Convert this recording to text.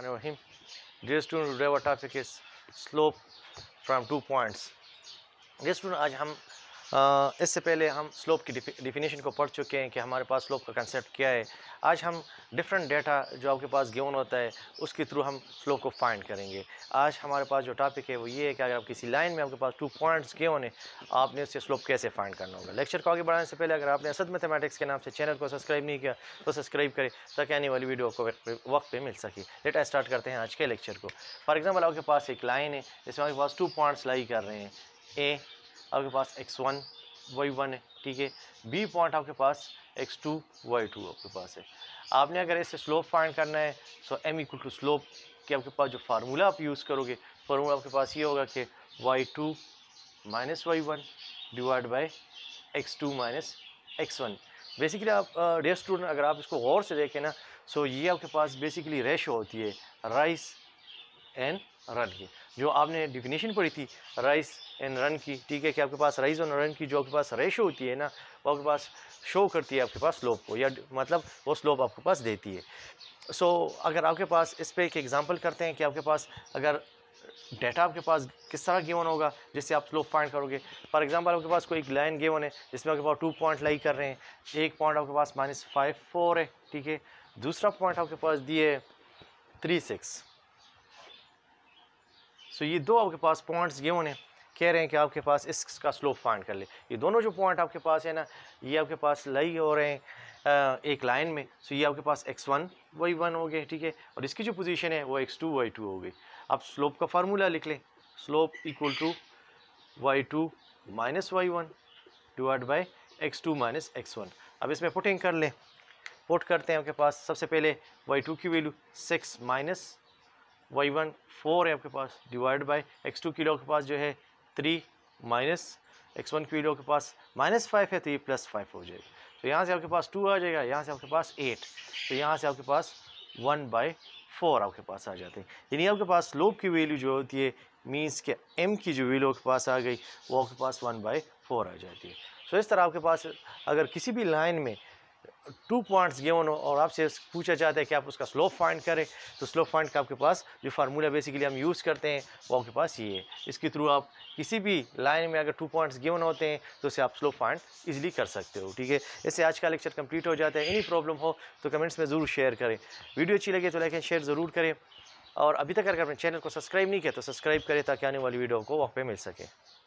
Bismillahirrahmanirrahim. Dear students, today our topic is slope from two points. Dear students, आज हम इससे पहले हम स्लोप की डिफिनेशन को पढ़ चुके हैं कि हमारे पास स्लोप का कंसेप्ट क्या है आज हम डिफरेंट डेटा जो आपके पास गेवन होता है उसके थ्रू हम स्लोप को फाइंड करेंगे आज हमारे पास जो टॉपिक है वो ये है कि अगर आप किसी लाइन में आपके पास टू पॉइंट्स गेवन है आपने उससे स्लोप कैसे फाइंड करना होगा लेक्चर को आगे बढ़ाने से पहले अगर आपने असद मैथमेटिक्स के नाम से चैनल को सब्सक्राइब नहीं किया तो सब्सक्राइब करें ताकि आने वाली वीडियो को वक्त पर मिल सके डेटा स्टार्ट करते हैं आज के लेक्चर को फॉर एग्जाम्पल आपके पास एक लाइन है जिसमें आपके पास टू पॉइंट्स लाई कर रहे हैं ए आपके पास एक्स वन वाई वन है ठीक है बी पॉइंट आपके पास एक्स टू वाई टू आपके पास है आपने अगर इसे स्लोप फाइंड करना है so M equal to slope के आपके पास जो फार्मूला आप यूज़ करोगे फार्मूला आपके पास ये होगा कि Y two minus Y one divide by X two minus X one basically आप डेयर स्टूडेंट अगर आप इसको गौर से देखें ना सो ये आपके पास बेसिकली रेशो होती है राइस एंड रन की जो आपने डिफिनेशन पढ़ी थी राइस एंड रन की ठीक है कि आपके पास राइस और रन की जो आपके पास रेशो होती है ना वो आपके पास शो करती है आपके पास स्लोप को या मतलब वो स्लोप आपके पास देती है सो so, अगर आपके पास इस पर एक एग्ज़ाम्पल करते हैं कि आपके पास अगर डाटा आपके पास किस तरह गेवन होगा जिससे आप स्लोप फाइंड करोगे फॉर एग्जांपल आपके पास कोई एक लाइन गेवन है जिसमें आपके पास टू पॉइंट लाई कर रहे हैं एक पॉइंट आपके पास माइनस फाइव फोर है ठीक है दूसरा पॉइंट आपके पास दिए थ्री सिक्स सो ये दो आपके पास पॉइंट्स ये होने कह रहे हैं कि आपके पास इसका स्लोप फाइंड कर ले ये दोनों जो पॉइंट आपके पास है ना ये आपके पास लई हो रहे हैं एक लाइन में सो ये आपके पास एक्स वन वाई वन हो गए ठीक है और इसकी जो पोजीशन है वो एक्स टू वाई टू हो गई आप स्लोप का फार्मूला लिख लें slope equal to Y two minus Y one divide by X two minus X one अब इसमें पुटिंग कर लें पुट करते हैं आपके पास सबसे पहले वाई टू की value six minus Y one four है आपके पास डिवाइड बाई एक्स टू किलो के पास जो है थ्री माइनस एक्स वन किलो के पास माइनस फाइव है तो ये प्लस फाइव हो जाएगा तो यहाँ से आपके पास टू आ जाएगा यहाँ से आपके पास एट तो यहाँ से आपके पास वन बाई फोर आपके पास आ जाते हैं यानी आपके पास लोप की वैल्यू जो होती है मीन्स के एम की जो वैल्यू आपके पास आ गई वो आपके पास वन बाई फोर आ जाती है सो तो so, इस तरह आपके पास अगर किसी भी लाइन में टू पॉइंट्स गेवन हो और आपसे पूछा जाता है कि आप उसका स्लोप फाइंड करें तो स्लोप फाइंड का आपके पास जो फार्मूला बेसिकली हम यूज़ करते हैं वो आपके पास ये है इसके थ्रू आप किसी भी लाइन में अगर टू पॉइंट्स गेवन होते हैं तो उसे आप स्लोप फाइंड इजीली कर सकते हो ठीक है इससे आज का लेक्चर कंप्लीट हो जाता है एनी प्रॉब्लम हो तो कमेंट्स में ज़रूर शेयर करें वीडियो अच्छी लगे तो लाइक एंड शेयर ज़रूर करें और अभी तक अगर अपने चैनल को सब्सक्राइब नहीं किया तो सब्सक्राइब करें ताकि आने वाली वीडियो को वहाँ पर मिल सके